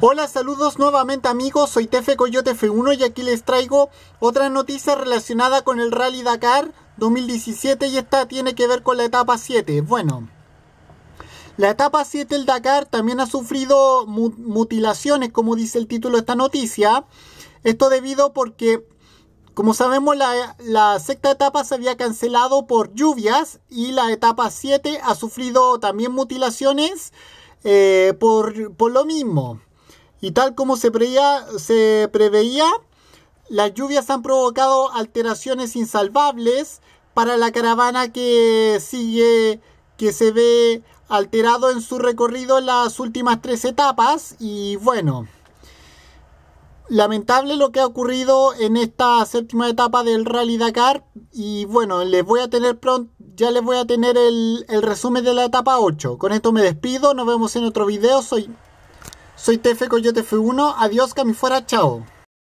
Hola, saludos nuevamente amigos, soy Tefe Coyote F1 y aquí les traigo otra noticia relacionada con el Rally Dakar 2017 y esta tiene que ver con la etapa 7. Bueno, la etapa 7 del Dakar también ha sufrido mutilaciones, como dice el título de esta noticia. Esto debido porque, como sabemos, la, sexta etapa se había cancelado por lluvias y la etapa 7 ha sufrido también mutilaciones eh, por, por lo mismo. Y tal como se, preveía, las lluvias han provocado alteraciones insalvables para la caravana que sigue, que se ve alterado en su recorrido en las últimas tres etapas. Y bueno, lamentable lo que ha ocurrido en esta séptima etapa del Rally Dakar. Y bueno, les voy a tener pronto, ya les voy a tener el, resumen de la etapa 8. Con esto me despido, nos vemos en otro video. Soy soy TF Coyote F1, adiós fuera, chao.